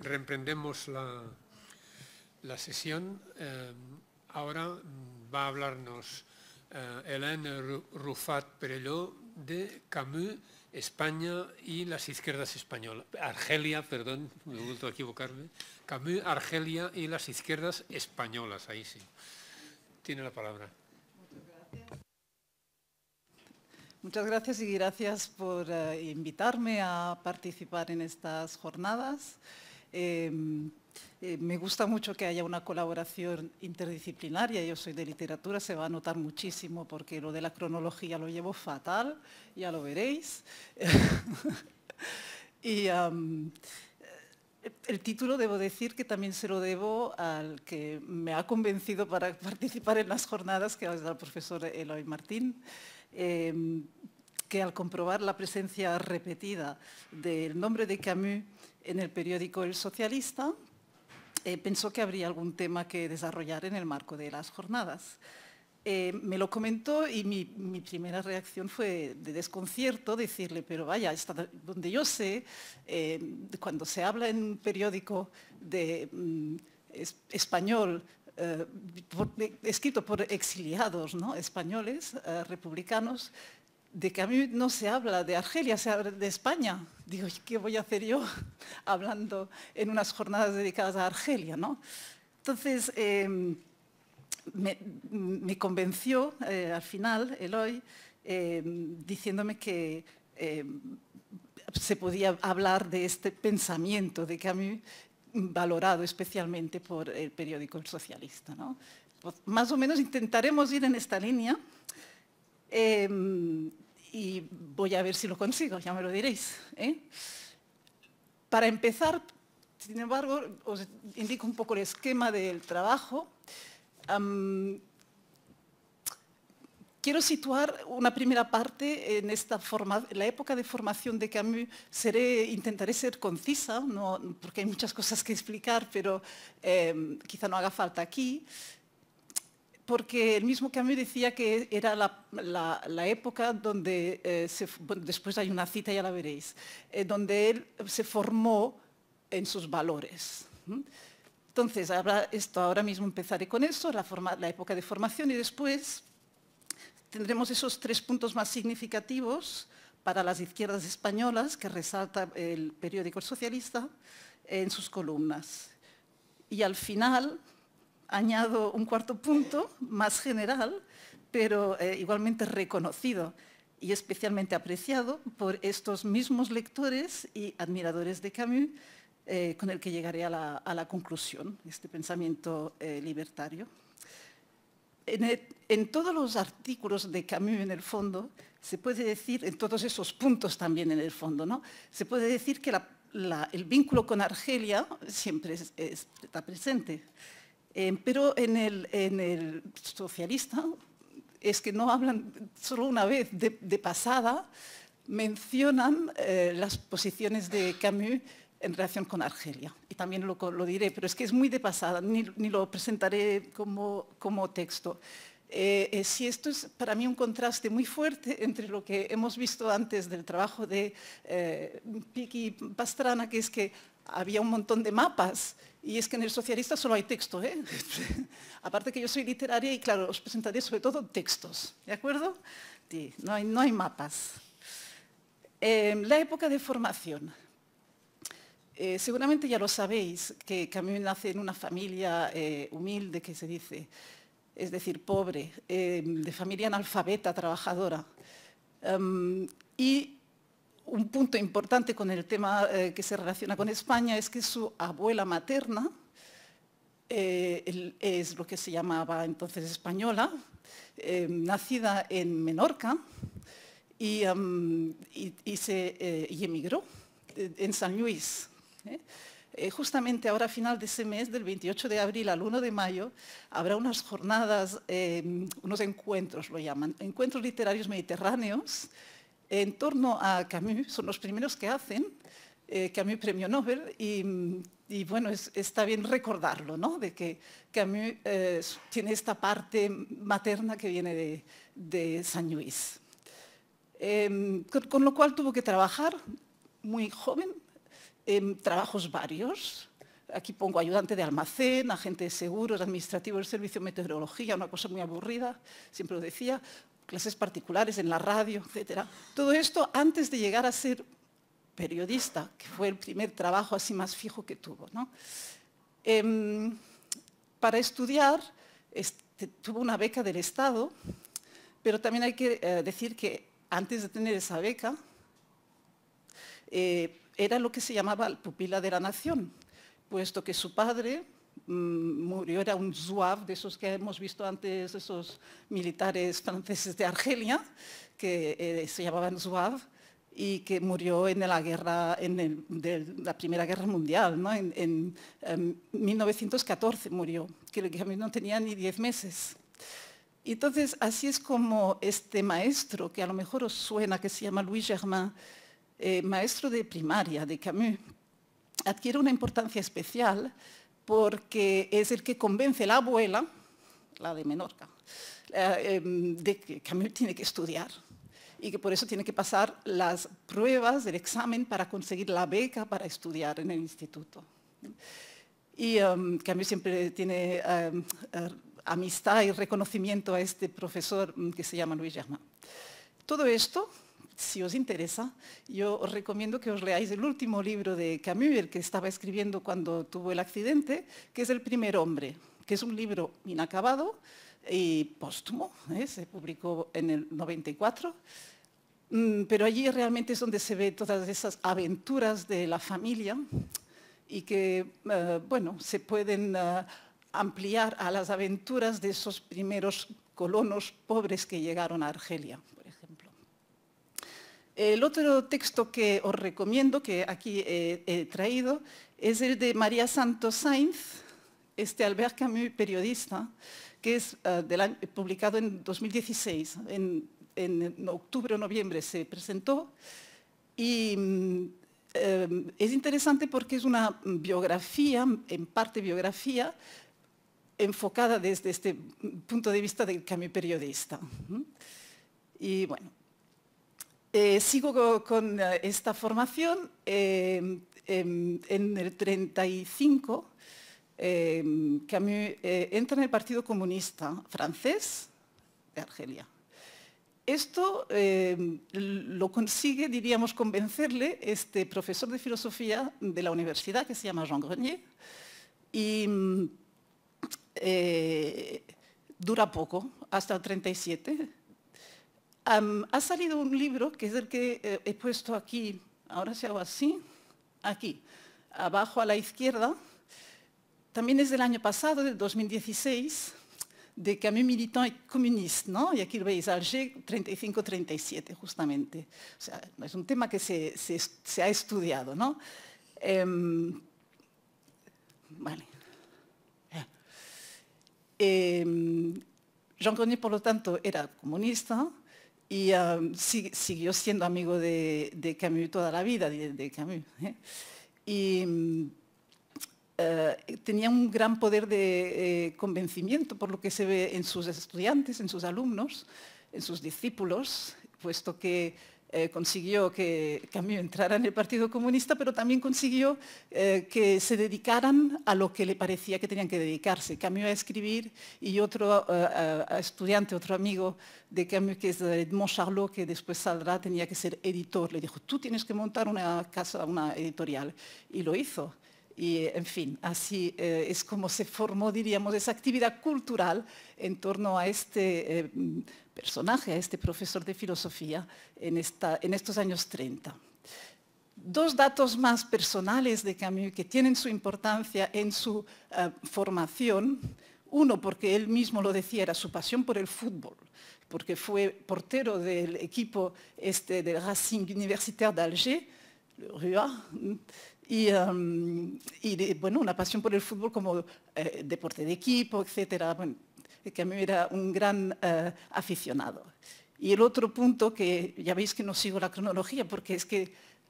Reemprendemos la, sesión. Eh, ahora va a hablarnos Helene eh, Hélène Rufat Perelló de Camus, España y las izquierdas españolas. Argelia, perdón, me he a equivocarme. Camus, Argelia y las izquierdas españolas, ahí sí. Tiene la palabra. Muchas gracias y gracias por eh, invitarme a participar en estas jornadas. Em, eh, me gusta mucho que haya una colaboración interdisciplinaria. Yo soy de literatura, se va a notar muchísimo porque lo de la cronología lo llevo fatal, ya lo veréis. y el título debo decir que también se lo debo al que me ha convencido para participar en las jornadas, que es el profesor Eloy Martín. Em, que al comprobar la presencia repetida del nombre de Camus en el periódico El Socialista, eh, pensó que habría algún tema que desarrollar en el marco de las jornadas. Eh, me lo comentó y mi, primera reacción fue de desconcierto, decirle, pero vaya, donde yo sé, eh, cuando se habla en un periódico de, mm, español escrito por exiliados ¿no? españoles, republicanos, de que a mí no se habla de Argelia, se habla de España. Digo, ¿qué voy a hacer yo hablando en unas jornadas dedicadas a Argelia? ¿no? Entonces, em, me, convenció eh, al final Eloy em, diciéndome que em, se podía hablar de este pensamiento de Camus valorado especialmente por el periódico El Socialista. Pues, más o menos intentaremos ir en esta línea. Em, y voy a ver si lo consigo, ya me lo diréis. ¿eh? Para empezar, sin embargo, os indico un poco el esquema del trabajo. quiero situar una primera parte en esta forma, la época de formación de Camus. Seré, intentaré ser concisa, porque hay muchas cosas que explicar, pero em, quizá no haga falta aquí porque el mismo mí decía que era la, época donde, eh, se, después hay una cita, ya la veréis, eh, donde él se formó en sus valores. Entonces, ahora, esto, ahora mismo empezaré con eso, la, época de formación, y después tendremos esos tres puntos más significativos para las izquierdas españolas que resalta el periódico Socialista en sus columnas. Y al final añado un cuarto punto, más general, pero eh, igualmente reconocido y especialmente apreciado por estos mismos lectores y admiradores de Camus, eh, con el que llegaré a la, a la conclusión, este pensamiento eh, libertario. En, todos los artículos de Camus, en el fondo, se puede decir, en todos esos puntos también en el fondo, se puede decir que el vínculo con Argelia siempre está presente. Em, pero en el, socialista es que no hablan solo una vez, de, pasada mencionan eh, las posiciones de Camus en relación con Argelia. Y también lo, diré, pero es que es muy de pasada, ni, lo presentaré como, texto. Eh, eh, si esto es para mí un contraste muy fuerte entre lo que hemos visto antes del trabajo de Piqui Piki Pastrana, que es que había un montón de mapas y es que en el socialista solo hay texto, ¿eh? Aparte que yo soy literaria y claro, os presentaré sobre todo textos, ¿de acuerdo? Sí, no, hay, no hay mapas. Em, la época de formación. Eh, seguramente ya lo sabéis, que, que, a nace en una familia eh, humilde, que se dice, es decir, pobre, em, de familia analfabeta, trabajadora. Em, y un punto importante con el tema eh, que se relaciona con España es que su abuela materna eh, es lo que se llamaba entonces española, eh, nacida en Menorca y, y emigró en San Luis. justamente ahora a final de ese mes, del 28 de abril al 1 de mayo, habrá unas jornadas, em, unos encuentros, lo llaman, encuentros literarios mediterráneos, en torno a Camus, son los primeros que hacen, Camus eh, premio Nobel, y, bueno, está bien recordarlo, ¿no? De que Camus eh, tiene esta parte materna que viene de, San Luis. Em, con, lo cual tuvo que trabajar muy joven, en trabajos varios. Aquí pongo ayudante de almacén, agente de seguros, administrativo del servicio de meteorología, una cosa muy aburrida, siempre lo decía, clases particulares en la radio, etcétera. Todo esto antes de llegar a ser periodista, que fue el primer trabajo así más fijo que tuvo. Em, para estudiar este, tuvo una beca del Estado, pero también hay que eh, decir que antes de tener esa beca, eh, era lo que se llamaba el pupila de la nación, puesto que su padre Mm, murió, era un Zouave, de esos que hemos visto antes, esos militares franceses de Argelia, que eh, se llamaban Zouave, y que murió en la guerra, en la Primera Guerra Mundial, en, 1914 em, murió, que no tenía ni 10 meses. entonces, así es como este maestro, que a lo mejor os suena, que se llama Louis Germain, eh, maestro de primaria de Camus, adquiere una importancia especial porque es el que convence a la abuela, la de Menorca, eh, em, de que Camille tiene que estudiar y que por eso tiene que pasar las pruebas del examen para conseguir la beca para estudiar en el instituto. Y um, siempre tiene em, eh, amistad y reconocimiento a este profesor mm, que se llama Luis Germain. Todo esto si os interesa, yo os recomiendo que os leáis el último libro de Camus, el que estaba escribiendo cuando tuvo el accidente, que es El primer hombre, que es un libro inacabado y póstumo, ¿eh? se publicó en el 94, mm, pero allí realmente es donde se ve todas esas aventuras de la familia y que, eh, bueno, se pueden eh, ampliar a las aventuras de esos primeros colonos pobres que llegaron a Argelia. El otro texto que os recomiendo, que aquí he, traído, es el de María Santos Sainz, este Albert Camus periodista, que es ah, publicado en 2016. En, octubre o noviembre se presentó y mm, em, es interesante porque es una biografía, en parte biografía, enfocada desde este punto de vista del Camus periodista. Y bueno, eh, sigo con, eh, esta formación. Em, em, en, el 35, em, que eh, entra en el Partido Comunista francés de Argelia. Esto lo consigue, diríamos, convencerle este profesor de filosofía de la universidad que se llama Jean Grenier. Y mm, dura poco, hasta el 37 ha salido un libro que es el que eh, he puesto aquí, ahora se hago así, aquí, abajo a la izquierda, también es del año pasado, del 2016, de Camus Militant et Communiste, ¿no? Y aquí lo veis, Alger 35-37, justamente. O sea, es un tema que se, ha estudiado, ¿no? Em, vale. Em, Jean por lo tanto, era comunista, y siguió siendo amigo de, Camus toda la vida, de, Camus. ¿eh? Y mm, eh, tenía un gran poder de eh, convencimiento, por lo que se ve en sus estudiantes, en sus alumnos, en sus discípulos, puesto que eh, consiguió que Camus entrara en el Partido Comunista, pero también consiguió eh, que se dedicaran a lo que le parecía que tenían que dedicarse. Camus a escribir y otro eh, estudiante, otro amigo de Camus, que es Edmond Charlot, que después saldrá, tenía que ser editor. Le dijo, tú tienes que montar una casa, una editorial. Y lo hizo. Y, en fin, así eh, es como se formó, diríamos, esa actividad cultural en torno a este eh, personaje, a este profesor de filosofía en, estos años 30. Dos datos más personales de Camus que tienen su importancia en su eh, formación. Uno, porque él mismo lo decía, era su pasión por el fútbol, porque fue portero del equipo este, del Racing Universitaire d'Alger, Rua, y, em, bueno, una pasión por el fútbol como eh, deporte de equipo, etcétera, Camus que a mí era un gran eh, aficionado. Y el otro punto que ya veis que no sigo la cronología porque es que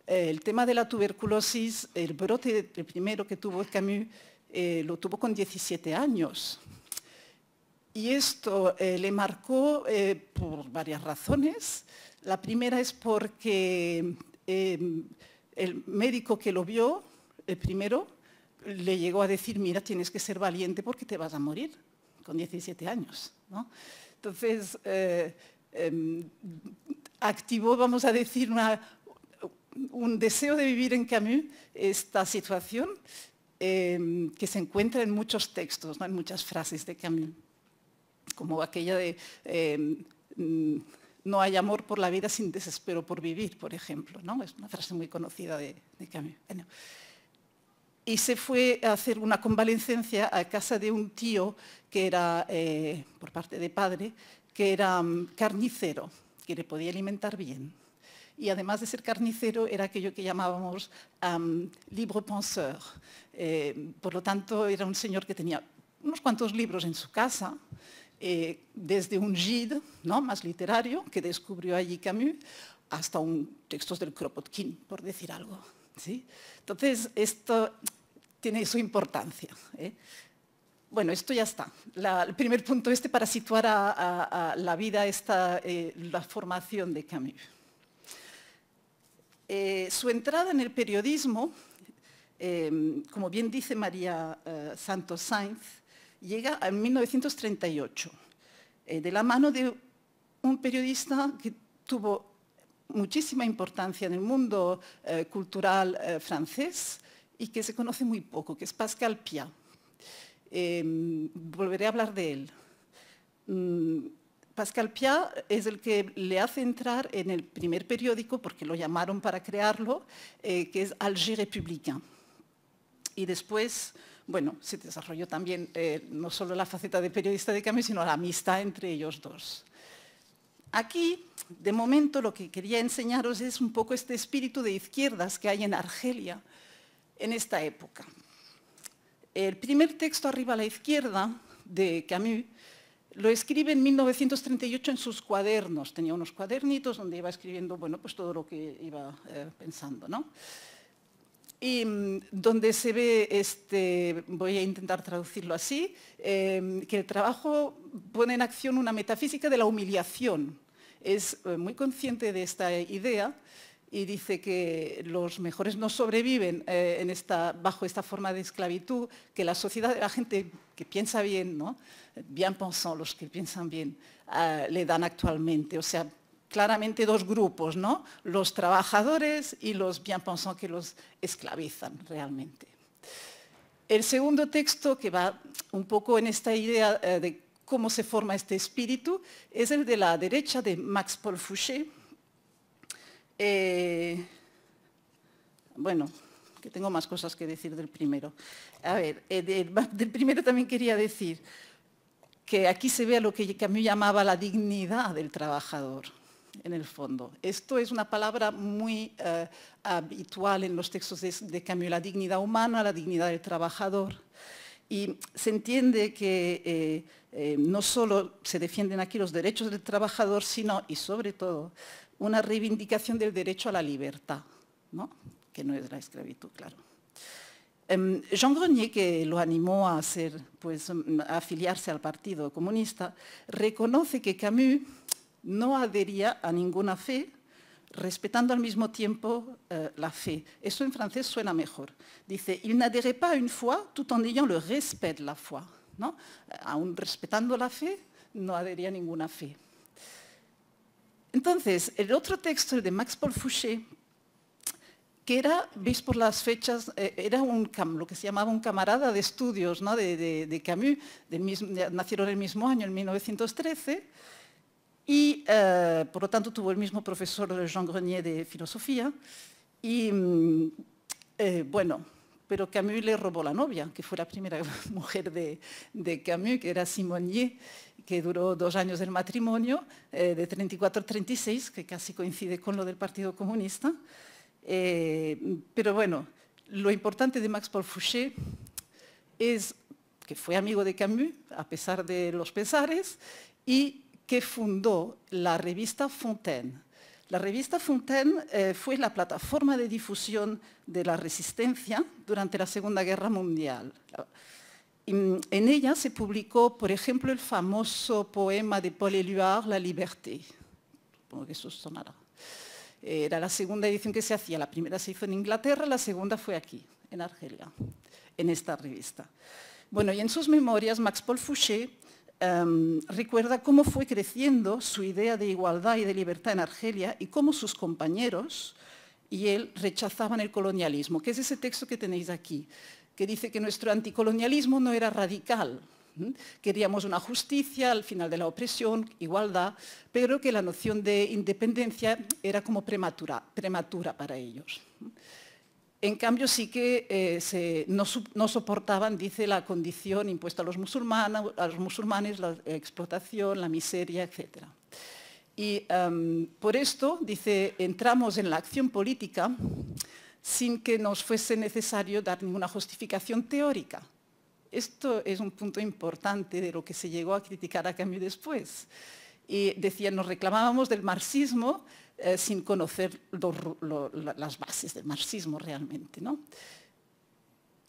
eh, el tema de la tuberculosis, el brote el primero que tuvo Camus lo tuvo con 17 años. Y esto le marcó por varias razones. La primera es porque em, el médico que lo vio, el primero, le llegó a decir, mira, tienes que ser valiente porque te vas a morir con 17 años. Entonces, eh, em, activó, vamos a decir, un deseo de vivir en Camus esta situación em, que se encuentra en muchos textos, en muchas frases de Camus, como aquella de em, no hay amor por la vida sin desespero por vivir, por ejemplo. ¿no? Es una frase muy conocida de, de Camus. Y se fue a hacer una convalecencia a casa de un tío que era, eh, por parte de padre, que era mm, carnicero, que le podía alimentar bien. Y además de ser carnicero, era aquello que llamábamos libre penseur. Eh, por lo tanto, era un señor que tenía unos cuantos libros en su casa, eh, desde un gid más literario que descubrió allí Camus hasta un textos del Kropotkin, por decir algo. Entonces, esto tiene su importancia. ¿eh? Bueno, esto ya está. el primer punto este para situar a, la vida, esta, eh, la formación de Camus. su entrada en el periodismo, como bien dice María Santos Sainz, llega en 1938, eh, de la mano de un periodista que tuvo muchísima importancia en el mundo eh, cultural eh, francés y que se conoce muy poco, que es Pascal Pia. Em, volveré a hablar de él. Mm, Pascal Pia es el que le hace entrar en el primer periódico, porque lo llamaron para crearlo, que es Alger Républicain. Y después bueno, se desarrolló también eh, no solo la faceta de periodista de Camus, sino la amistad entre ellos dos. Aquí, de momento, lo que quería enseñaros es un poco este espíritu de izquierdas que hay en Argelia en esta época. El primer texto arriba a la izquierda de Camus lo escribe en 1938 en sus cuadernos. Tenía unos cuadernitos donde iba escribiendo bueno, pues todo lo que iba eh, pensando. ¿no? y mm, donde se ve, este, voy a intentar traducirlo así, em, que el trabajo pone en acción una metafísica de la humillación. Es eh, muy consciente de esta idea y dice que los mejores no sobreviven eh, bajo esta forma de esclavitud, que la sociedad, la gente que piensa bien, ¿no? bien pensant, los que piensan bien, ah, le dan actualmente. O sea, claramente dos grupos, ¿no? los trabajadores y los bien pensados que los esclavizan realmente. El segundo texto, que va un poco en esta idea eh, de cómo se forma este espíritu, es el de la derecha de Max Paul Fouché. Eh, bueno, que tengo más cosas que decir del primero. A ver, eh, del, primero también quería decir que aquí se vea lo que a mí llamaba la dignidad del trabajador en el fondo. Esto es una palabra muy eh, habitual en los textos de, Camus, la dignidad humana, la dignidad del trabajador. Y se entiende que eh, eh, no solo se defienden aquí los derechos del trabajador, sino, y sobre todo, una reivindicación del derecho a la libertad, que no es la esclavitud, claro. Em, Jean Grenier, que lo animó a, hacer, pues, a afiliarse al Partido Comunista, reconoce que Camus no adhería a ninguna fe, respetando al mismo tiempo eh, la fe. Eso en francés suena mejor. Dice, il n'adhérait pas à une foi tout en ayant le respect de la foi. ¿no? Eh, Aún respetando la fe, no adhería a ninguna fe. Entonces, el otro texto de Max Paul Fouché, que era, veis por las fechas, eh, era un, lo que se llamaba un camarada de estudios de, Camus, nacieron el mismo año, en 1913, y eh, por lo tanto tuvo el mismo profesor Jean Grenier de filosofía. Y mm, eh, bueno, pero Camus le robó la novia, que fue la primera mujer de, Camus, que era Simonier, que duró dos años del matrimonio, eh, de 34 a 36, que casi coincide con lo del Partido Comunista. pero bueno, lo importante de Max Paul Fouché es que fue amigo de Camus, a pesar de los pesares, y que fundó la revista Fontaine. La revista Fontaine eh, fue la plataforma de difusión de la resistencia durante la Segunda Guerra Mundial. Mm, en ella se publicó, por ejemplo, el famoso poema de Paul Éluard, La Liberté. Supongo que eso sonará. Eh, era la segunda edición que se hacía. La primera se hizo en Inglaterra, la segunda fue aquí, en Argelia, en esta revista. Bueno, y en sus memorias, Max Paul Fouché Em, recuerda cómo fue creciendo su idea de igualdad y de libertad en Argelia y cómo sus compañeros y él rechazaban el colonialismo, que es ese texto que tenéis aquí, que dice que nuestro anticolonialismo no era radical, Queríamos una justicia al final de la opresión, igualdad, pero que la noción de independencia era como prematura para ellos. En cambio, sí que eh, no, soportaban, dice, la condición impuesta a los, musulmanes, a los musulmanes la explotación, la miseria, etc. Y em, por esto, dice, entramos en la acción política sin que nos fuese necesario dar ninguna justificación teórica. Esto es un punto importante de lo que se llegó a criticar a cambio después. Y decía, nos reclamábamos del marxismo, eh, sin conocer las bases del marxismo realmente.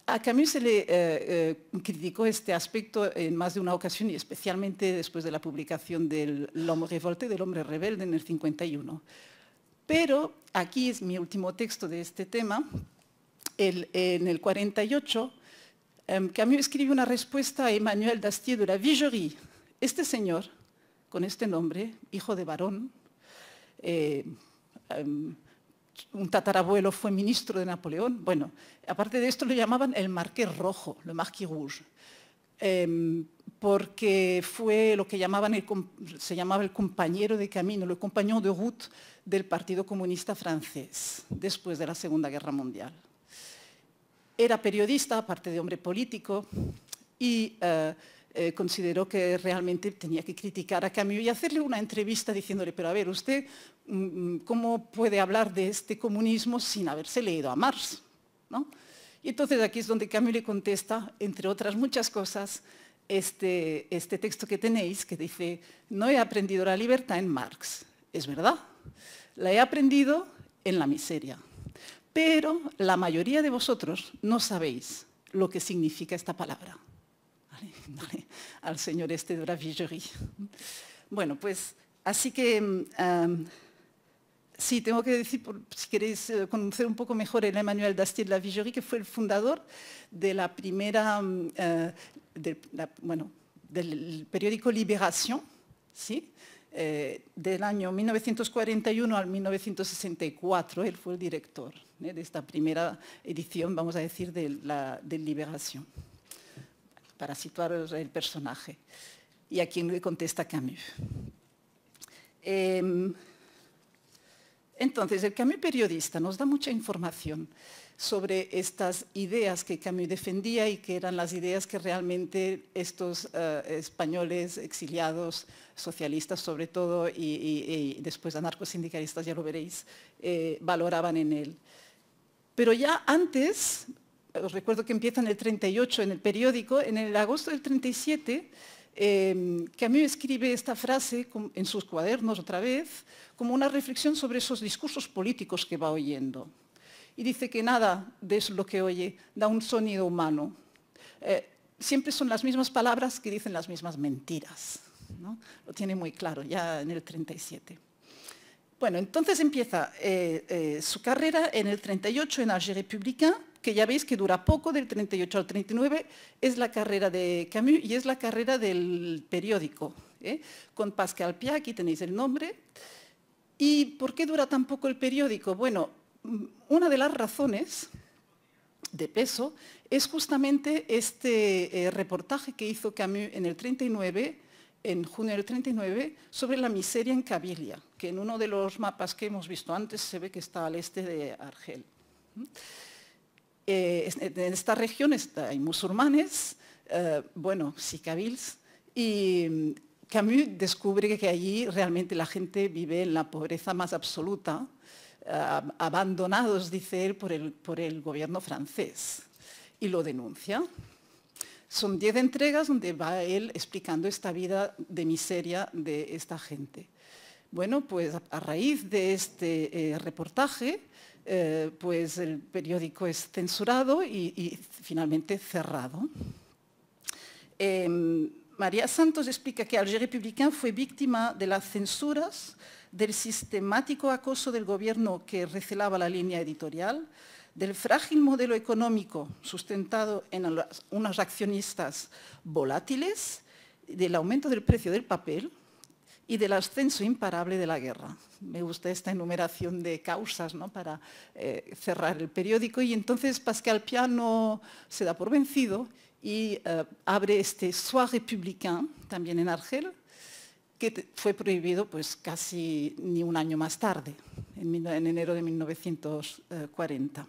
A Camus se le eh, eh, criticó este aspecto en más de una ocasión y especialmente después de la publicación del L'homme revolte, del hombre rebelde en el 51. Pero aquí es mi último texto de este tema. en el 48, em, Camus escribe una respuesta a Emmanuel Dastier de la Vigerie. Este señor, con este nombre, hijo de varón, eh, em, un tatarabuelo fue ministro de Napoleón. Bueno, aparte de esto lo llamaban el marqués rojo, le marquis rouge, em, porque fue lo que llamaban el, se llamaba el compañero de camino, el compañero de route del Partido Comunista francés después de la Segunda Guerra Mundial. Era periodista, aparte de hombre político, y... Eh, eh, consideró que realmente tenía que criticar a Camus y hacerle una entrevista diciéndole, pero a ver, usted, mm, mm, ¿cómo puede hablar de este comunismo sin haberse leído a Marx? Y entonces aquí es donde Camus le contesta, entre otras muchas cosas, este, este texto que tenéis que dice, no he aprendido la libertad en Marx. Es verdad, la he aprendido en la miseria. Pero la mayoría de vosotros no sabéis lo que significa esta palabra. al señor este de la Bravillerie. Bueno, pues así que mm, sí, tengo que decir, si queréis eh, conocer un poco mejor el Emmanuel Dastier de la que fue el fundador de la primera, mm, eh, del periódico Liberación, ¿sí? Eh, del año 1941 al 1964, él fue el director de esta primera edición, vamos a decir, de, la, de Liberación para situar el personaje y a quien le contesta Camus. Em, entonces, el Camus periodista nos da mucha información sobre estas ideas que Camus defendía y que eran las ideas que realmente estos eh, españoles exiliados, socialistas sobre todo, y, después anarcosindicalistas, ya lo veréis, eh, valoraban en él. Pero ya antes, os recuerdo que empieza en el 38 en el periódico, en el agosto del 37, em, que a mí escribe esta frase en sus cuadernos otra vez, como una reflexión sobre esos discursos políticos que va oyendo. Y dice que nada de lo que oye da un sonido humano. Eh, siempre son las mismas palabras que dicen las mismas mentiras. Lo tiene muy claro ya en el 37. Bueno, entonces empieza eh, eh, su carrera en el 38 en Alger Républicain, que ya veis que dura poco, del 38 al 39, es la carrera de Camus y es la carrera del periódico, ¿eh? con Pascal Pia, aquí tenéis el nombre. ¿Y por qué dura tan poco el periódico? Bueno, mm, una de las razones de peso es justamente este eh, reportaje que hizo Camus en el 39, en junio del 39, sobre la miseria en Cabilia, que en uno de los mapas que hemos visto antes se ve que está al este de Argel. Eh, en esta región hay musulmanes, eh, bueno, sí, y mm, Camus descubre que allí realmente la gente vive en la pobreza más absoluta, eh, abandonados, dice él, por el, gobierno francés, y lo denuncia. Son diez entregas donde va él explicando esta vida de miseria de esta gente. Bueno, pues a raíz de este reportaje, eh, pues el periódico es censurado y, finalmente cerrado. Em, María Santos explica que Alger Republicain fue víctima de las censuras, del sistemático acoso del gobierno que recelaba la línea editorial, del frágil modelo económico sustentado en unas accionistas volátiles, del aumento del precio del papel, y del ascenso imparable de la guerra. Me gusta esta enumeración de causas para eh, cerrar el periódico y entonces Pascal Piano se da por vencido y eh, abre este Soir républicain, también en Argel, que fue prohibido pues, casi ni un año más tarde, en enero de 1940.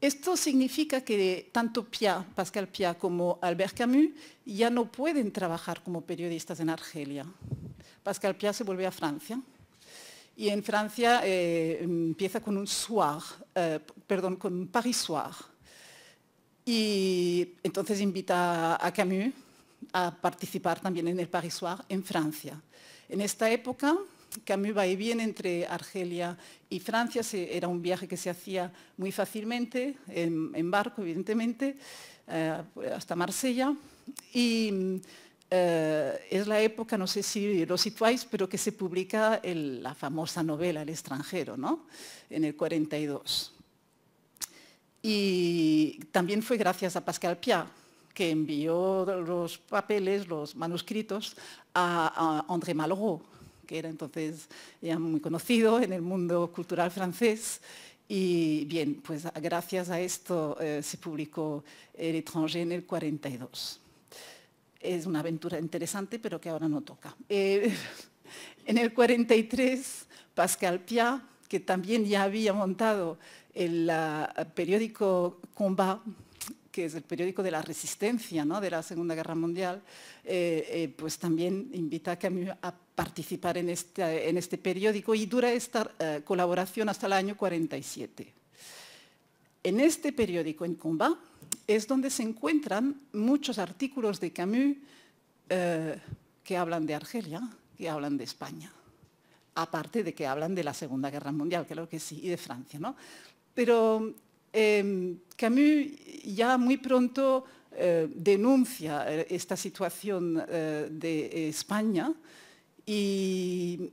Esto significa que tanto Pia, Pascal Pia como Albert Camus ya no pueden trabajar como periodistas en Argelia. Pascal Pia se vuelve a Francia y en Francia eh, empieza con un soir, eh, perdón, con un Paris soir. Y entonces invita a Camus a participar también en el Paris soir en Francia. En esta época cambio va y viene entre Argelia y Francia. era un viaje que se hacía muy fácilmente, en, barco, evidentemente, eh, hasta Marsella. Y eh, es la época, no sé si lo situáis, pero que se publica la famosa novela El extranjero, ¿no? En el 42. Y también fue gracias a Pascal Piat, que envió los papeles, los manuscritos, a, a André Malraux, que era entonces ya muy conocido en el mundo cultural francés. Y bien, pues gracias a esto eh, se publicó El étranger en el 42. Es una aventura interesante, pero que ahora no toca. Eh, en el 43, Pascal Piat, que también ya había montado el periódico Combat, que es el periódico de la resistencia de la Segunda Guerra Mundial, eh, pues también invita a Camus a participar este, en este, periódico y dura esta eh, colaboración hasta el año 47. En este periódico, en Comba, es donde se encuentran muchos artículos de Camus eh, que hablan de Argelia, que hablan de España, aparte de que hablan de la Segunda Guerra Mundial, claro que sí, y de Francia. Pero em, Camus ya muy pronto eh, denuncia esta situación de España y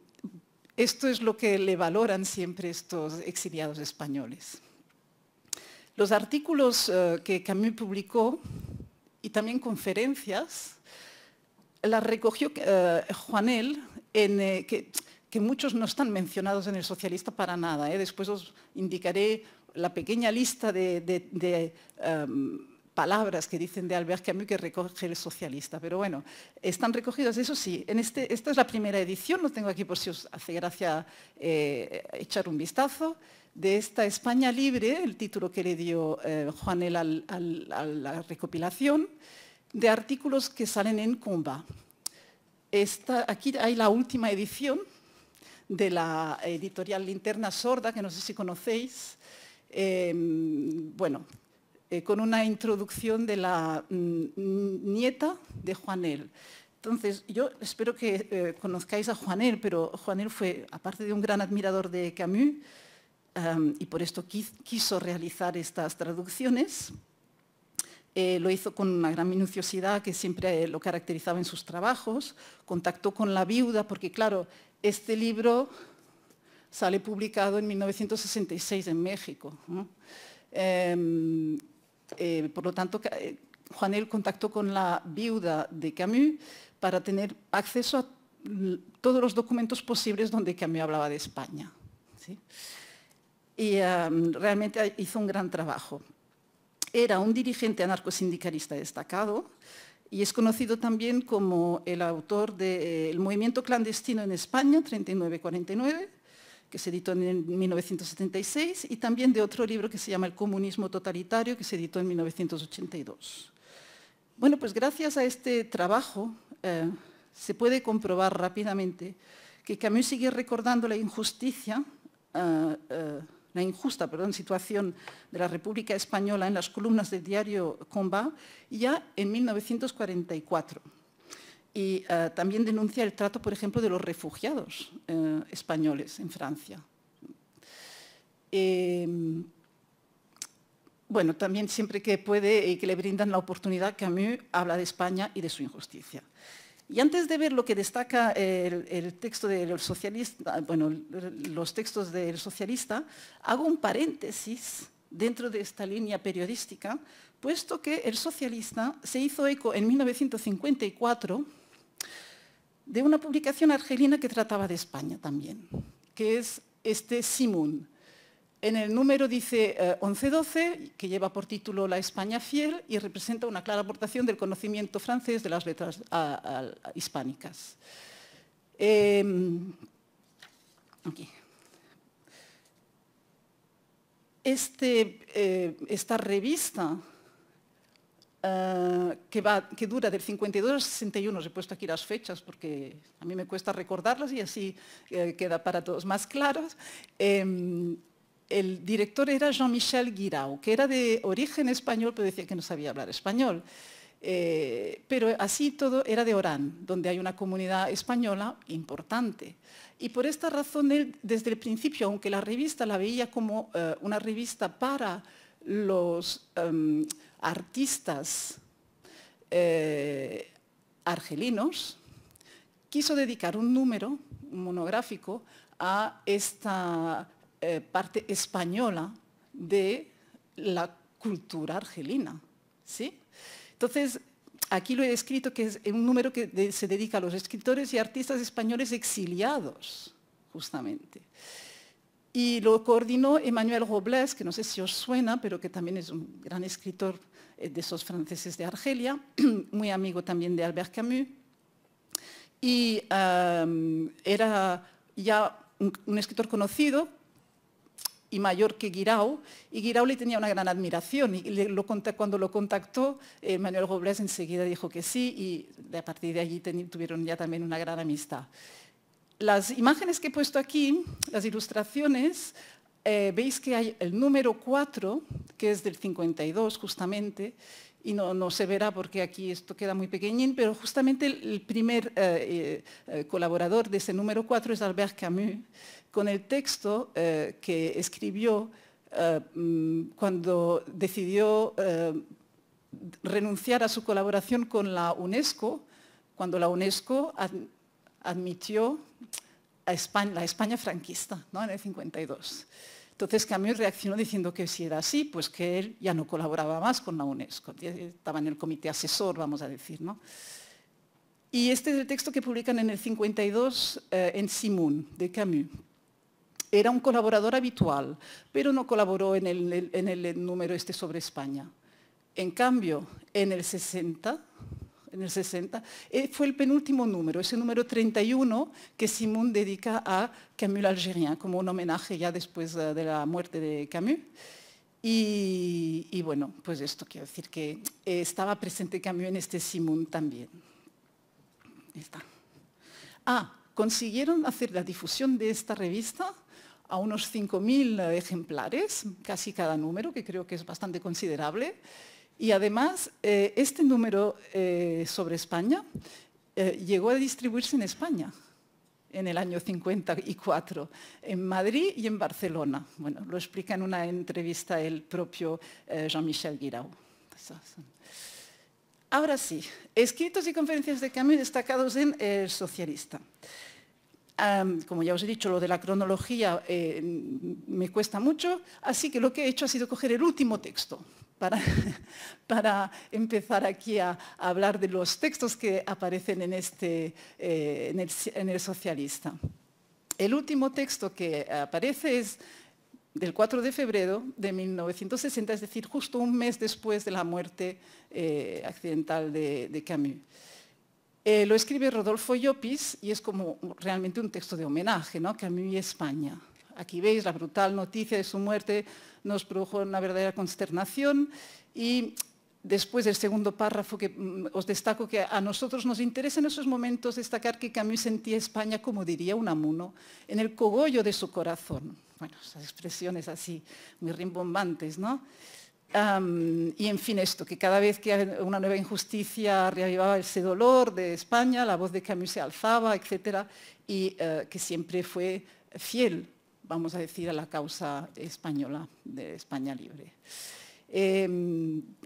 esto es lo que le valoran siempre estos exiliados españoles. Los artículos eh, que Camus publicó y también conferencias las recogió eh, Juanel, en, eh, que, muchos no están mencionados en el socialista para nada. Después os indicaré la pequeña lista de, em, palabras que dicen de Albert Camus que recoge el socialista, pero bueno, están recogidas, eso sí, en este, esta es la primera edición, lo tengo aquí por si os hace gracia eh, echar un vistazo, de esta España libre, el título que le dio eh, Juanel a la recopilación, de artículos que salen en Cumba. aquí hay la última edición de la editorial Linterna Sorda, que no sé si conocéis, em, bueno, eh, con una introducción de la mm, mm, nieta de Juanel. Entonces, yo espero que eh, conozcáis a Juanel, pero Juanel fue, aparte de un gran admirador de Camus, y por esto quiso realizar estas traducciones, eh, lo hizo con una gran minuciosidad que siempre lo caracterizaba en sus trabajos, contactó con la viuda, porque claro, este libro sale publicado en 1966 en México. ¿no? Em, eh, por lo tanto, eh, Juanel contactó con la viuda de Camus para tener acceso a todos los documentos posibles donde Camus hablaba de España. Y realmente hizo un gran trabajo. Era un dirigente anarcosindicalista destacado y es conocido también como el autor del de, eh, movimiento clandestino en España, 3949, que se editó en 1976, y también de otro libro que se llama El comunismo totalitario, que se editó en 1982. Bueno, pues gracias a este trabajo eh, se puede comprobar rápidamente que Camus sigue recordando la injusticia, eh, eh, la injusta perdón, situación de la República Española en las columnas del diario Comba ya en 1944 y eh, también denuncia el trato, por ejemplo, de los refugiados eh, españoles en Francia. Em, bueno, también siempre que puede y que le brindan la oportunidad, Camus habla de España y de su injusticia. Y antes de ver lo que destaca el, el texto del socialista, bueno, los textos del socialista, hago un paréntesis dentro de esta línea periodística, puesto que el socialista se hizo eco en 1954 de una publicación argelina que trataba de España también, que es este Simón. En el número dice 1112, eh, que lleva por título La España fiel y representa una clara aportación del conocimiento francés de las letras hispánicas. Em, este, eh, esta revista eh, que, dura del 52 al 61, os he puesto aquí las fechas porque a mí me cuesta recordarlas y así eh, queda para todos más claros. Em, el director era Jean-Michel Guirao, que era de origen español, pero decía que no sabía hablar español. Eh, pero así todo era de Orán, donde hay una comunidad española importante. Y por esta razón, desde el principio, aunque la revista la veía como una revista para los, em, artistas eh, argelinos, quiso dedicar un número monográfico a esta eh, parte española de la cultura argelina. ¿sí? Entonces, aquí lo he escrito que es un número que se dedica a los escritores y artistas españoles exiliados, justamente. Y lo coordinó Emmanuel Robles, que no sé si os suena, pero que también es un gran escritor eh, de esos franceses de Argelia, muy amigo también de Albert Camus. Y era ya un, escritor conocido y mayor que Guirao, y Guirao le tenía una gran admiración, y cuando lo contactó, eh, Manuel Robles enseguida dijo que sí, y a partir de allí tuvieron ya también una gran amistad las imágenes que he puesto aquí, las ilustraciones, eh, veis que hay el número 4, que es del 52 justamente, y no, se verá porque aquí esto queda muy pequeñín, pero justamente el primer eh, eh, colaborador de ese número 4 es Albert Camus, con el texto que escribió mm, cuando decidió renunciar a su colaboración con la UNESCO, cuando la UNESCO admitió la España franquista, ¿no? en el 52. Entonces Camus reaccionó diciendo que si era así, pues que él ya no colaboraba más con la UNESCO, estaba en el comité asesor, vamos a decir. ¿no? Y este es el texto que publican en el 52 eh, en Simón, de Camus. Era un colaborador habitual, pero no colaboró en el número este sobre España. En cambio, en el 60, en el 60, eh, fue el penúltimo número, ese número 31 que Simón dedica a Camus l'Algérien, como un homenaje ya después eh, de la muerte de Camus. Y, bueno, pues esto quiero decir que eh, estaba presente Camus en este Simón también. Ah, consiguieron hacer la difusión de esta revista a unos 5.000 ejemplares, casi cada número, que creo que es bastante considerable. Y además, eh, este número eh, sobre España eh, llegó a distribuirse en España en el año 54, en Madrid y en Barcelona. Bueno, lo explica en una entrevista el propio Jean-Michel Guirao. Ahora sí, escritos y conferencias de cambio destacados en El Socialista. como ya os he dicho, lo de la cronología me cuesta mucho, así que lo que he hecho ha sido coger el último texto, para, empezar aquí a, hablar de los textos que aparecen este, eh, en, el, socialista. El último texto que aparece es del 4 de febrero de 1960, es decir, justo un mes después de la muerte eh, accidental de, Camus. Eh, lo escribe Rodolfo Llopis y es como realmente un texto de homenaje, ¿no? Camus y España. Aquí veis la brutal noticia de su muerte, nos produjo una verdadera consternación y después del segundo párrafo que mm, os destaco que a nosotros nos interesa en esos momentos destacar que Camus sentía España, como diría un amuno, en el cogollo de su corazón. Bueno, esas expresiones así, muy rimbombantes, ¿no? y en fin, esto, que cada vez que una nueva injusticia reavivaba ese dolor de España, la voz de Camus se alzaba, etcétera y eh, que siempre fue fiel vamos a decir, a la causa española de España Libre. Eh,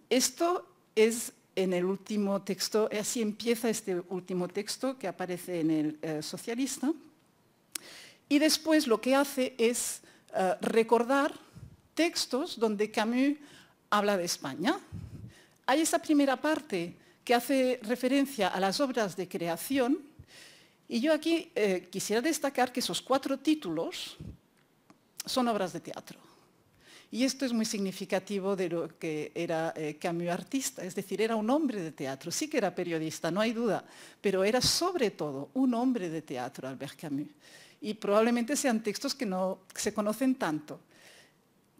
esto es en el último texto, así empieza este último texto que aparece en el eh, Socialista, y después lo que hace es eh, recordar textos donde Camus habla de España. Hay esa primera parte que hace referencia a las obras de creación, y yo aquí quisiera destacar que esos cuatro títulos son obras de teatro. Y esto es muy significativo de lo que era eh, Camus artista, es decir, era un hombre de teatro, sí que era periodista, no hay duda, pero era sobre todo un hombre de teatro, Albert Camus. Y probablemente sean textos que no se conocen tanto.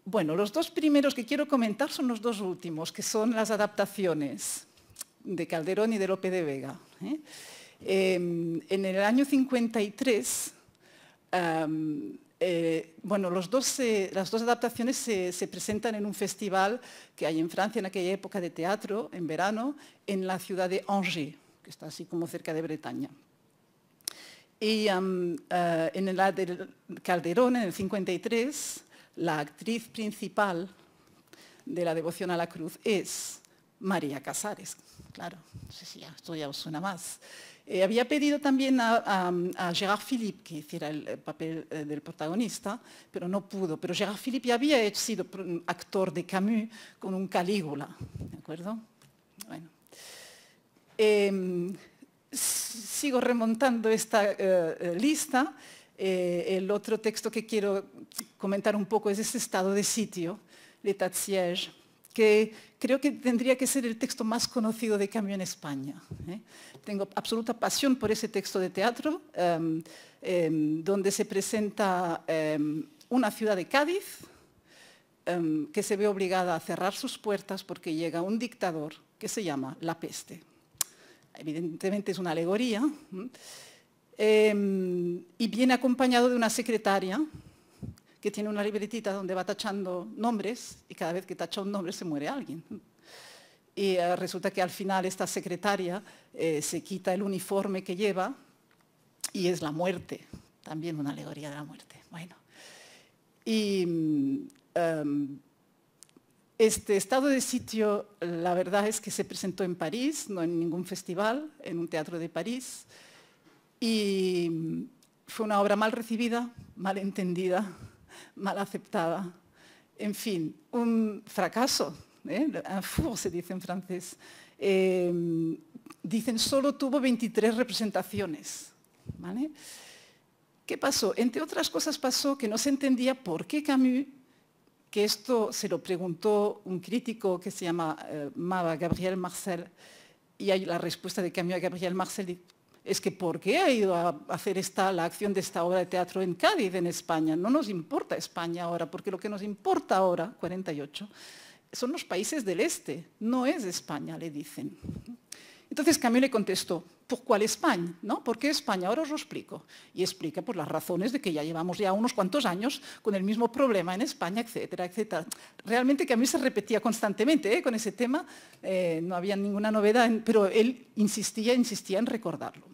Bueno, los dos primeros que quiero comentar son los dos últimos, que son las adaptaciones de Calderón y de Lope de Vega. ¿eh? Em, en el año 53, eh, bueno, las dos adaptaciones se, presentan en un festival que hay en Francia en aquella época de teatro, en verano, en la ciudad de Angers, que está así como cerca de Bretaña. Y eh, en el del Calderón, en el 53, la actriz principal de la devoción a la cruz es María Casares. Claro, no sé si esto ya os suena más. Eh, había pedido también a, Gérard Philippe que hiciera el papel eh, del protagonista, pero no pudo. Pero Gérard Philippe ya había sido actor de Camus con un Calígula, em, sigo remontando esta eh, lista. el otro texto que quiero comentar un poco es este estado de sitio, l'état de siège, que creo que tendría que ser el texto más conocido de cambio en España. ¿eh? Tengo absoluta pasión por ese texto de teatro, em, em, donde se presenta em, una ciudad de Cádiz que se ve obligada a cerrar sus puertas porque llega un dictador que se llama La Peste. Evidentemente es una alegoría. y viene acompañado de una secretaria que tiene una libretita donde va tachando nombres y cada vez que tacha un nombre se muere alguien. Y eh, resulta que al final esta secretaria eh, se quita el uniforme que lleva y es la muerte, también una alegoría de la muerte. Bueno, y mm, em, este estado de sitio, la verdad es que se presentó en París, no en ningún festival, en un teatro de París, y mm, fue una obra mal recibida, mal entendida, mal aceptada. En fin, un fracaso, un ¿eh? four se dice en francés. Em, dicen solo tuvo 23 representaciones. ¿Qué pasó? Entre otras cosas pasó que no se entendía por qué Camus, que esto se lo preguntó un crítico que se llama llamaba eh, Gabriel Marcel, y hay la respuesta de Camus a Gabriel Marcel, es que ¿por qué ha ido a hacer esta, la acción de esta obra de teatro en Cádiz, en España? No nos importa España ahora, porque lo que nos importa ahora, 48, son los países del este, no es España, le dicen. Entonces Camilo le contestó, ¿por pues, cuál España? ¿No? ¿Por qué España? Ahora os lo explico. Y explica por pues, las razones de que ya llevamos ya unos cuantos años con el mismo problema en España, etcétera, etcétera. Realmente que a mí se repetía constantemente ¿eh? con ese tema, eh, no había ninguna novedad, pero él insistía, insistía en recordarlo.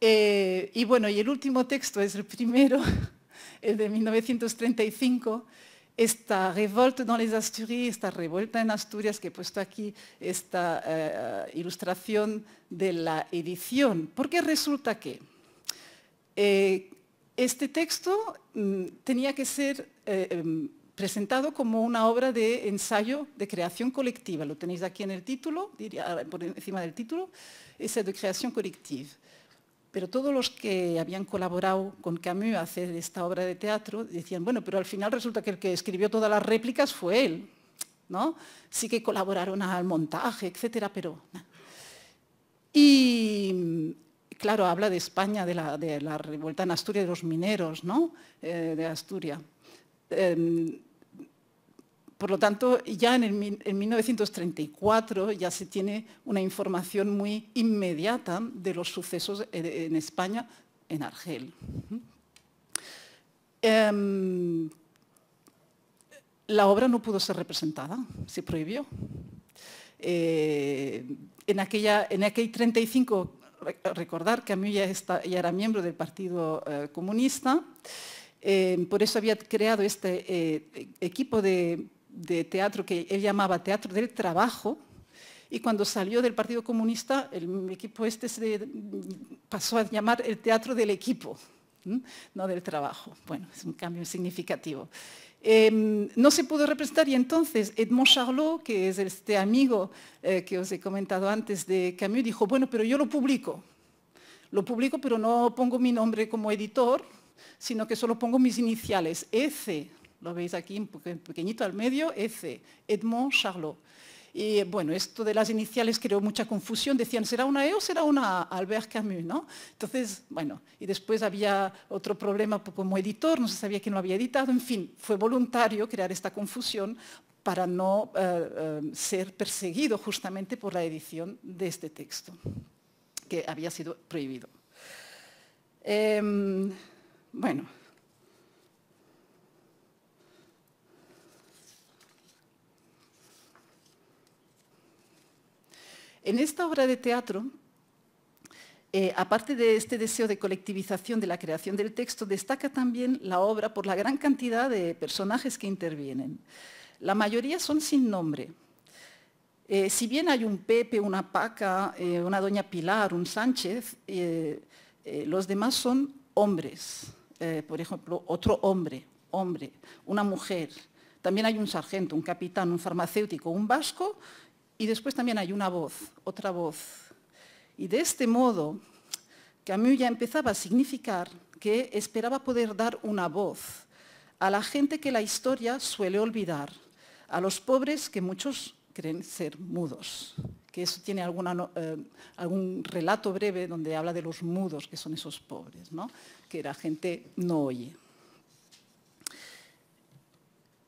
Eh, y bueno, y el último texto es el primero, el de 1935, esta revolta en Asturias, esta revuelta en Asturias que he puesto aquí, esta eh, ilustración de la edición, porque resulta que eh, este texto mm, tenía que ser eh, em, presentado como una obra de ensayo de creación colectiva, lo tenéis aquí en el título, por encima del título, ese de creación colectiva. Pero todos los que habían colaborado con Camus a hacer esta obra de teatro decían, bueno, pero al final resulta que el que escribió todas las réplicas fue él, ¿no? Sí que colaboraron al montaje, etcétera, pero... Y claro, habla de España, de la, de la revuelta en Asturias, de los mineros, ¿no? Eh, de Asturias. Em, por lo tanto, ya en, 1934 ya se tiene una información muy inmediata de los sucesos en, España, en Argel. Em, la obra no pudo ser representada, se prohibió. Eh, en, aquella, en aquel 35, recordar que mí ya, ya era miembro del Partido eh, Comunista, eh, por eso había creado este equipo de de teatro que él llamaba Teatro del Trabajo, y cuando salió del Partido Comunista, el equipo este pasó a llamar el Teatro del Equipo, no del Trabajo. Bueno, es un cambio significativo. Em, no se pudo representar y entonces Edmond Charlot, que es este amigo eh, que os he comentado antes de Camus, dijo, bueno, pero yo lo publico. Lo publico, pero no pongo mi nombre como editor, sino que solo pongo mis iniciales, EC, lo veis aquí pequeñito al medio, EC, eh, Edmond Charlot. Y bueno, esto de las iniciales creó mucha confusión. Decían, ¿será una E o será una Albert Camus? ¿no? Entonces, bueno, y después había otro problema como editor, no se sabía quién lo había editado. En fin, fue voluntario crear esta confusión para no eh, eh, ser perseguido justamente por la edición de este texto, que había sido prohibido. Em, bueno. En esta obra de teatro, eh, aparte de este deseo de colectivización de la creación del texto, destaca también la obra por la gran cantidad de personajes que intervienen. La mayoría son sin nombre. Eh, si bien hay un Pepe, una Paca, eh, una Doña Pilar, un Sánchez, los demás son hombres. por ejemplo, otro hombre, hombre, una mujer. También hay un sargento, un capitán, un farmacéutico, un vasco y después también hay una voz, otra voz. Y de este modo, mí ya empezaba a significar que esperaba poder dar una voz a la gente que la historia suele olvidar, a los pobres que muchos creen ser mudos, que eso tiene alguna, eh, algún relato breve donde habla de los mudos, que son esos pobres, que la gente no oye.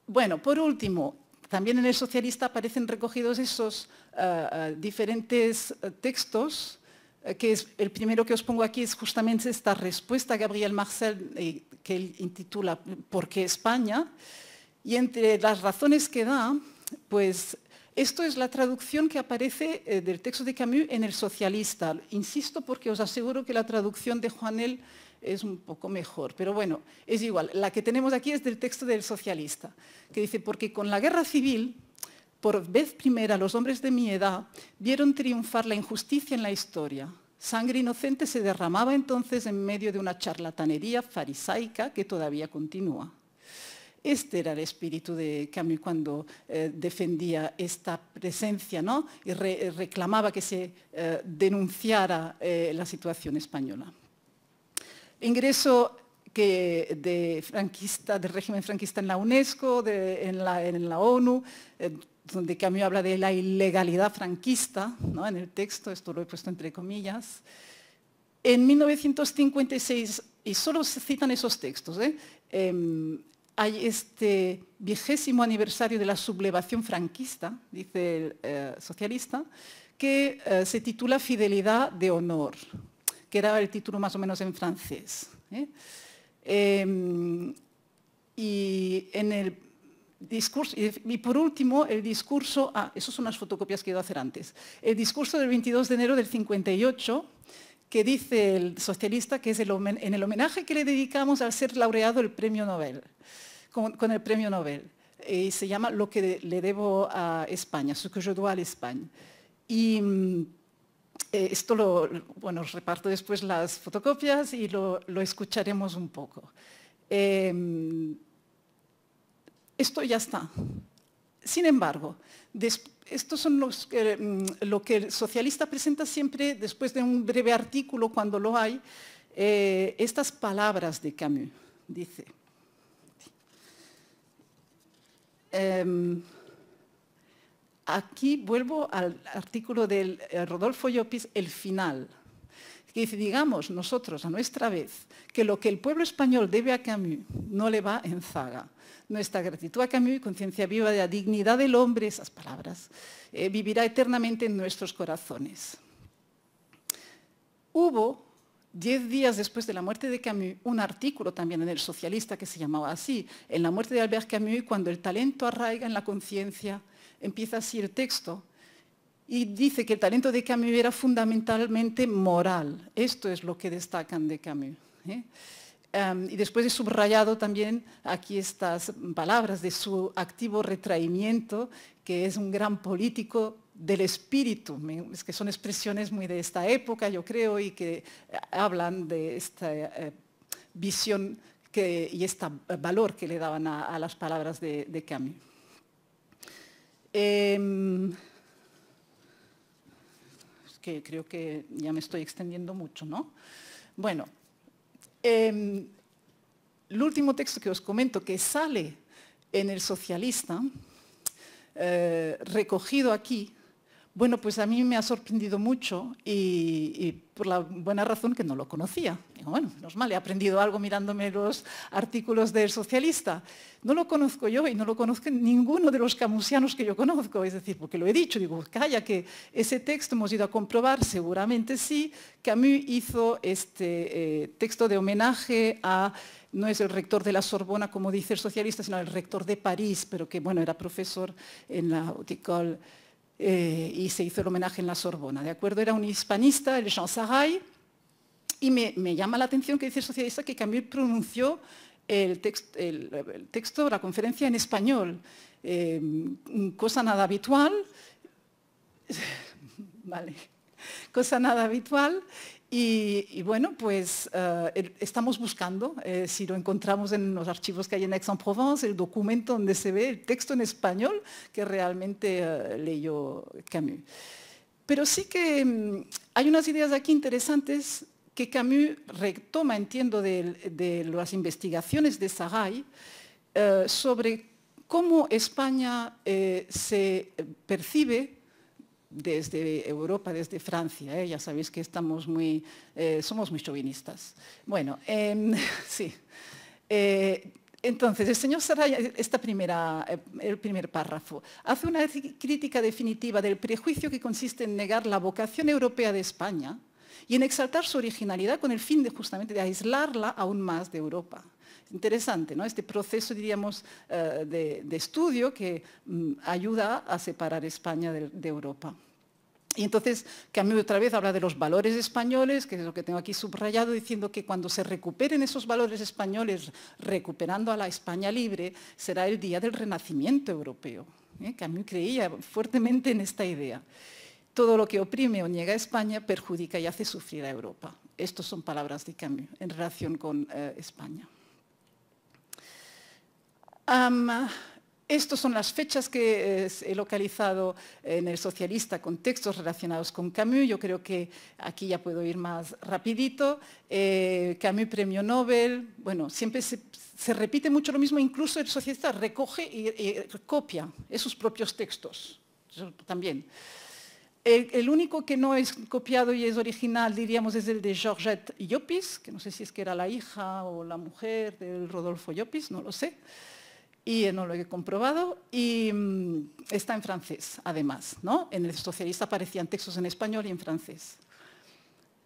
Bueno, por último, también en el socialista aparecen recogidos esos eh, eh, diferentes eh, textos, que es, el primero que os pongo aquí es justamente esta respuesta a Gabriel Marcel, que él intitula ¿Por qué España? Y entre las razones que da, pues esto es la traducción que aparece del texto de Camus en el socialista. Insisto porque os aseguro que la traducción de Juanel es un poco mejor, pero bueno, es igual. La que tenemos aquí es del texto del socialista, que dice, porque con la guerra civil, por vez primera los hombres de mi edad vieron triunfar la injusticia en la historia. Sangre inocente se derramaba entonces en medio de una charlatanería farisaica que todavía continúa. Este era el espíritu de Camus cuando eh, defendía esta presencia ¿no? y reclamaba que se eh, denunciara eh, la situación española ingreso de franquista, del régimen franquista en la UNESCO, en, la, ONU, eh, donde Camus habla de la ilegalidad franquista, en el texto, esto lo he puesto entre comillas. En 1956, y solo se citan esos textos, ¿eh? em, hay este vigésimo aniversario de la sublevación franquista, dice el eh, socialista, que se titula Fidelidad de Honor, que era el título más o menos en francés. ¿eh? Em, y en el discurso, y por último, el discurso, ah, esas son unas fotocopias que he ido a hacer antes, el discurso del 22 de enero del 58, que dice el socialista que es en el homenaje que le dedicamos al ser laureado el premio Nobel, con, el premio Nobel. Y eh, se llama Lo que le debo a España, Lo que yo doy a España. Y mm, eh, esto lo, bueno, reparto después las fotocopias y lo, escucharemos un poco. Em, esto ya está. Sin embargo, estos son los mm, lo que el socialista presenta siempre después de un breve artículo, cuando lo hay, eh, estas palabras de Camus, dice. Em, Aquí vuelvo al artículo de eh, Rodolfo Llopis, el final, que dice, digamos nosotros a nuestra vez que lo que el pueblo español debe a Camus no le va en zaga. Nuestra gratitud a Camus y conciencia viva de la dignidad del hombre, esas palabras, eh, vivirá eternamente en nuestros corazones. Hubo, diez días después de la muerte de Camus, un artículo también en El Socialista que se llamaba así, en la muerte de Albert Camus, cuando el talento arraiga en la conciencia empieza así el texto, y dice que el talento de Camus era fundamentalmente moral. Esto es lo que destacan de Camus. ¿eh? y después he subrayado también aquí estas palabras de su activo retraimiento, que es un gran político del espíritu, que son expresiones muy de esta época, yo creo, y que eh, hablan de esta eh, visión y este valor que le daban a, las palabras de, de Camus. Em, que creo que ya me estoy extendiendo mucho, ¿no? Bueno, em, el último texto que os comento que sale en el socialista, eh, recogido aquí, bueno, pues a mí me ha sorprendido mucho y, por la buena razón que no lo conocía. bueno, menos mal, he aprendido algo mirándome los artículos del socialista. No lo conozco yo y no lo conozco ninguno de los camusianos que yo conozco, es decir, porque lo he dicho, digo, calla, que ese texto hemos ido a comprobar, seguramente sí, Camus hizo este eh, texto de homenaje a no es el rector de la Sorbona, como dice el socialista, sino el rector de París, pero que bueno, era profesor en la École eh, y se hizo el homenaje en la Sorbona. ¿De acuerdo? Era un hispanista, el Jean Saray, y me, llama la atención que dice el socialista que también pronunció el, texto la conferencia en español, eh, cosa nada habitual, vale, cosa nada habitual, y, bueno, pues eh, estamos buscando, eh, si lo encontramos en los archivos que hay en Aix-en-Provence, el documento donde se ve el texto en español que realmente eh, leyó Camus. Pero sí que mm, hay unas ideas aquí interesantes que Camus retoma, entiendo, de, las investigaciones de Sarai sobre cómo España se percibe desde Europa, desde Francia. ¿eh? Ya sabéis que estamos muy, eh, somos muy chauvinistas. Bueno, em, sí. Eh, entonces, el señor Saraya, esta el primer párrafo, hace una crítica definitiva del prejuicio que consiste en negar la vocación europea de España y en exaltar su originalidad con el fin de justamente de aislarla aún más de Europa interesante, ¿no? Este proceso, diríamos, eh, de, estudio que mm, ayuda a separar España de, Europa. Y entonces, mí otra vez, habla de los valores españoles, que es lo que tengo aquí subrayado, diciendo que cuando se recuperen esos valores españoles, recuperando a la España libre, será el día del renacimiento europeo. ¿Eh? Camus creía fuertemente en esta idea. Todo lo que oprime o niega a España perjudica y hace sufrir a Europa. Estas son palabras de cambio en relación con eh, España. Ah, estas son las fechas que he localizado en el socialista con textos relacionados con Camus. Yo creo que aquí ya puedo ir más rapidito. Eh, Camus premio Nobel. Bueno, siempre se, repite mucho lo mismo. Incluso el socialista recoge y, copia esos propios textos. también. El, único que no es copiado y es original, diríamos, es el de Georgette Llopis, que no sé si es que era la hija o la mujer del Rodolfo Llopis, no lo sé y no lo he comprobado, y mm, está en francés, además. ¿no? En el socialista aparecían textos en español y en francés.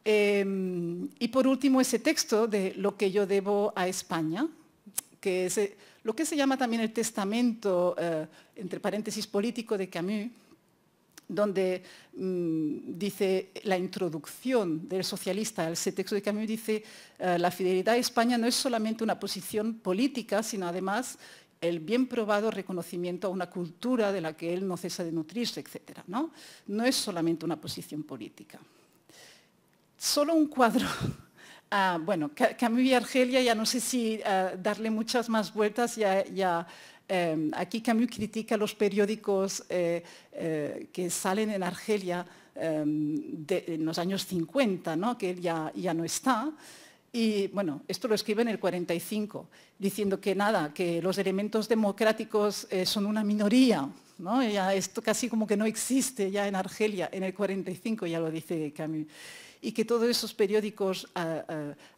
Em, y por último, ese texto de lo que yo debo a España, que es eh, lo que se llama también el testamento, eh, entre paréntesis, político de Camus, donde mm, dice la introducción del socialista, ese texto de Camus dice, eh, la fidelidad a España no es solamente una posición política, sino además el bien probado reconocimiento a una cultura de la que él no cesa de nutrirse, etc. ¿no? no es solamente una posición política. Solo un cuadro ah, bueno, Camus y Argelia, ya no sé si ah, darle muchas más vueltas, em, aquí Camus critica los periódicos eh, eh, que salen en Argelia em, en los años 50, ¿no? que él ya, ya no está, y bueno, esto lo escribe en el 45, diciendo que nada, que los elementos democráticos eh, son una minoría, ¿no? Ya esto casi como que no existe ya en Argelia, en el 45 ya lo dice Camus. Y que todos esos periódicos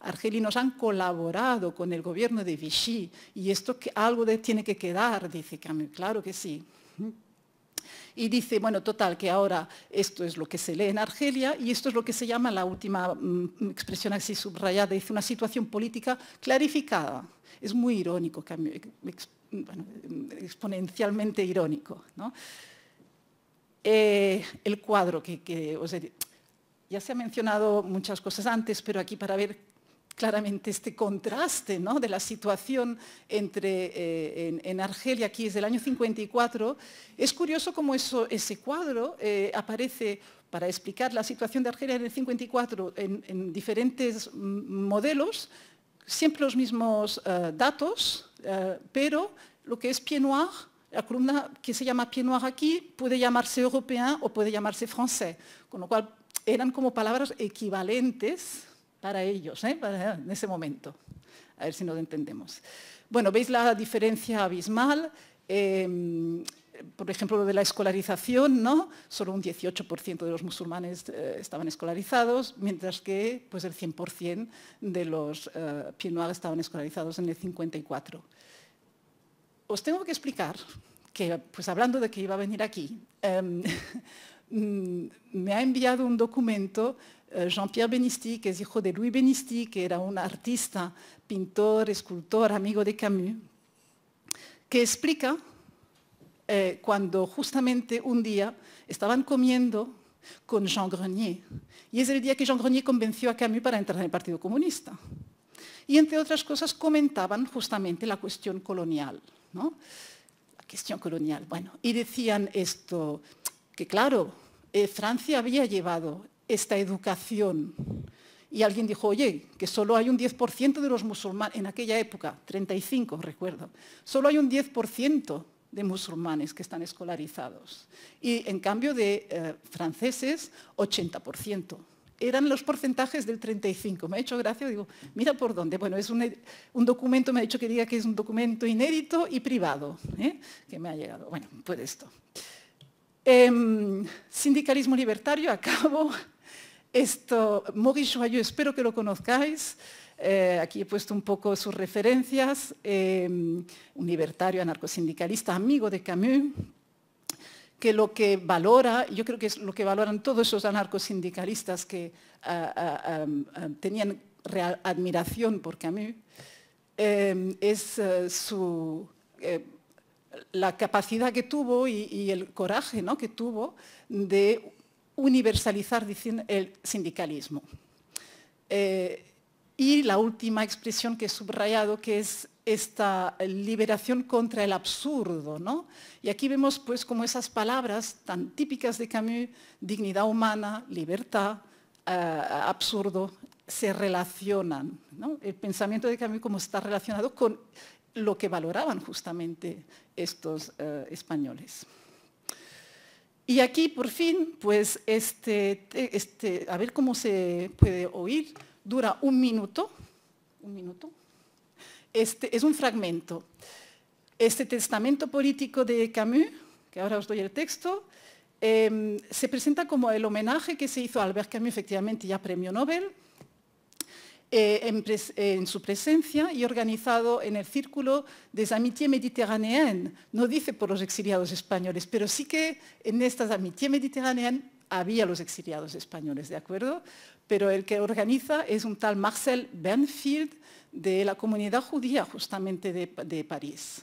argelinos han colaborado con el gobierno de Vichy y esto que algo de, tiene que quedar, dice Camus, claro que sí y dice, bueno, total, que ahora esto es lo que se lee en Argelia y esto es lo que se llama la última mm, expresión así subrayada, dice una situación política clarificada. Es muy irónico, exponencialmente irónico. Eh, el cuadro que, ya se ha mencionado muchas cosas antes, pero aquí para ver claramente este contraste de la situación eh, en, Argelia, aquí desde el año 54, es curioso cómo ese cuadro eh, aparece para explicar la situación de Argelia en el 54 en, diferentes modelos, siempre los mismos eh, datos, pero lo que es Pied Noir, la columna que se llama Pied Noir aquí, puede llamarse europea o puede llamarse francés, con lo cual eran como palabras equivalentes para ellos, ¿eh? en ese momento. A ver si nos entendemos. Bueno, veis la diferencia abismal. Em, por ejemplo, lo de la escolarización, ¿no? Solo un 18% de los musulmanes eh, estaban escolarizados, mientras que pues, el 100% de los eh, estaban escolarizados en el 54%. Os tengo que explicar que, pues hablando de que iba a venir aquí, em, mm, me ha enviado un documento eh, Jean-Pierre Benisti, que es hijo de Louis Benisti, que era un artista, pintor, escultor, amigo de Camus, que explica eh, cuando justamente un día estaban comiendo con Jean Grenier. Y es el día que Jean Grenier convenció a Camus para entrar en el Partido Comunista. Y entre otras cosas comentaban justamente la cuestión colonial. ¿no? La cuestión colonial, bueno. Y decían esto, que claro, eh, Francia había llevado esta educación. Y alguien dijo, oye, que solo hay un 10% de los musulmanes, en aquella época, 35 recuerdo, solo hay un 10% de musulmanes que están escolarizados. Y en cambio de eh, franceses, 80%. Eran los porcentajes del 35. Me ha hecho gracia, digo, mira por dónde. Bueno, es e, un, documento, me ha dicho que diga que es un documento inédito y privado, ¿eh? que me ha llegado. Bueno, pues esto. Em, sindicalismo libertario, acabo. Esto, Maurice Joyeux, espero que lo conozcáis. Eh, aquí he puesto un poco sus referencias. Eh, un libertario anarcosindicalista, amigo de Camus, que lo que valora, yo creo que es lo que valoran todos esos anarcosindicalistas que ah, ah, ah, tenían admiración por Camus, eh, es su la capacidad que tuvo y, el coraje que tuvo de universalizar el sindicalismo. Eh, y la última expresión que he subrayado, que es esta liberación contra el absurdo. ¿no? Y aquí vemos pues como esas palabras tan típicas de Camus, dignidad humana, libertad, eh, absurdo, se relacionan. El pensamiento de Camus como está relacionado con lo que valoraban justamente estos eh, españoles. Y aquí por fin, pues, este, este, a ver cómo se puede oír, dura un minuto, un minuto. Este, es un fragmento. Este testamento político de Camus, que ahora os doy el texto, em, se presenta como el homenaje que se hizo a Albert Camus, efectivamente ya premio Nobel, eh, en, su presencia y organizado en el Círculo des Amitiés Méditerranéenne. No dice por los exiliados españoles, pero sí que en estas Amitiés Méditerranéenne había los exiliados españoles, ¿de acuerdo? Pero el que organiza es un tal Marcel Benfield de la comunidad judía justamente de, París.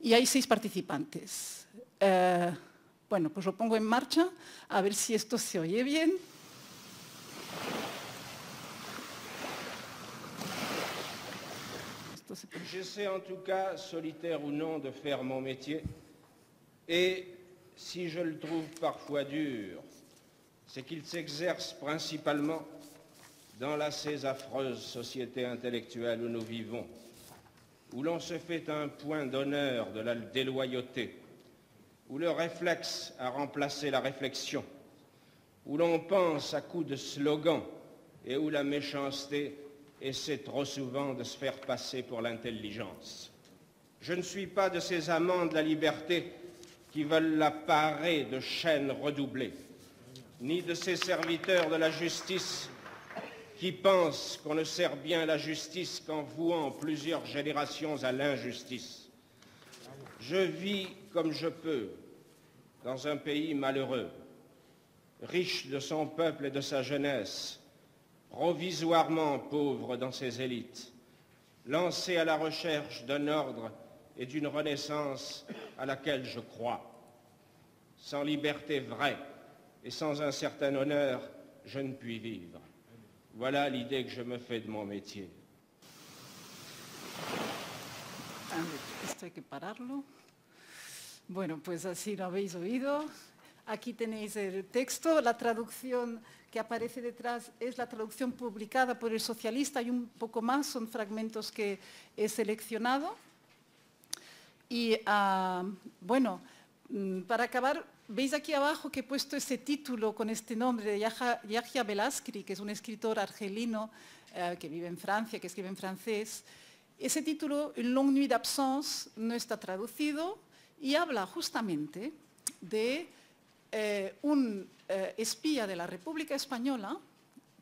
Y hay seis participantes. Eh, bueno, pues lo pongo en marcha, a ver si esto se oye bien. J'essaie en tout cas, solitaire ou non, de faire mon métier. Et si je le trouve parfois dur, c'est qu'il s'exerce principalement dans la ces société intellectuelle où nous vivons, où l'on se fait un point d'honneur de la déloyauté, où le réflexe a remplacé la réflexion, où l'on pense à coups de slogans et où la méchanceté et c'est trop souvent de se faire passer pour l'intelligence. Je ne suis pas de ces amants de la liberté qui veulent la parer de chaînes redoublées, ni de ces serviteurs de la justice qui pensent qu'on ne sert bien la justice qu'en vouant plusieurs générations à l'injustice. Je vis comme je peux dans un pays malheureux, riche de son peuple et de sa jeunesse, provisoirement pauvre dans ses élites, lancé à la recherche d'un ordre et d'une renaissance à laquelle je crois. Sans liberté vraie et sans un certain honneur, je ne puis vivre. Voilà l'idée que je me fais de mon métier. Bueno, Aquí tenéis la traducción que aparece detrás es la traducción publicada por el socialista Hay un poco más, son fragmentos que he seleccionado. Y ah, bueno, mm, para acabar, veis aquí abajo que he puesto ese título con este nombre de Yahya Velasquez, que es un escritor argelino eh, que vive en Francia, que escribe en francés. Ese título, Une longue nuit d'absence, no está traducido y habla justamente de eh, un eh, espía de la República Española,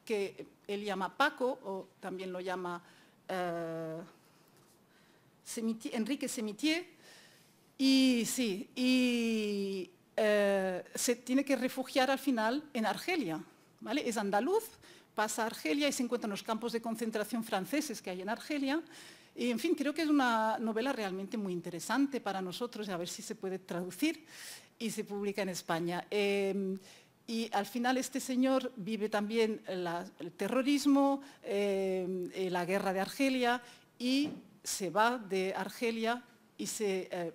que él llama Paco, o también lo llama eh, Enrique Semitier, y sí, y se tiene que refugiar al final en Argelia, Es andaluz, pasa a Argelia y se encuentra en los campos de concentración franceses que hay en Argelia, y, en fin, creo que es una novela realmente muy interesante para nosotros, a ver si se puede traducir y se publica en España. Em, y al final este señor vive también el terrorismo, em, eh, la guerra de Argelia y se va de Argelia y se eh,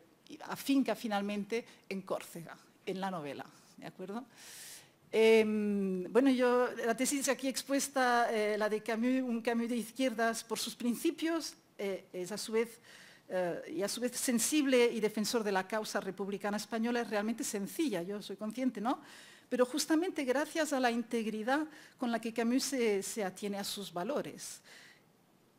afinca finalmente en Córcega, en la novela. ¿De acuerdo? Em, bueno, yo la tesis aquí expuesta, eh, la de Camus, un Camus de izquierdas por sus principios, eh, es a su vez eh, y a su vez sensible y defensor de la causa republicana española es realmente sencilla, yo soy consciente, ¿no? Pero justamente gracias a la integridad con la que Camus se, se atiene a sus valores.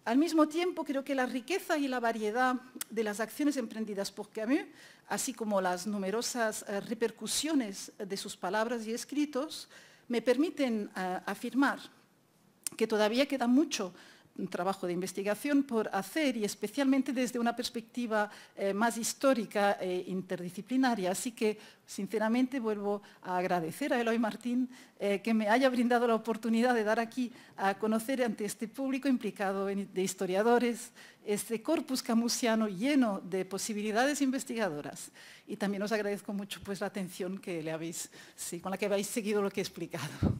Al mismo tiempo, creo que la riqueza y la variedad de las acciones emprendidas por Camus, así como las numerosas eh, repercusiones de sus palabras y escritos, me permiten afirmar que todavía queda mucho trabajo de investigación por hacer y especialmente desde una perspectiva eh, más histórica e interdisciplinaria. Así que, sinceramente, vuelvo a agradecer a Eloy Martín eh, que me haya brindado la oportunidad de dar aquí a conocer ante este público implicado de historiadores este corpus camusiano lleno de posibilidades investigadoras. Y también os agradezco mucho pues, la atención que le habéis, con la que habéis seguido lo que he explicado.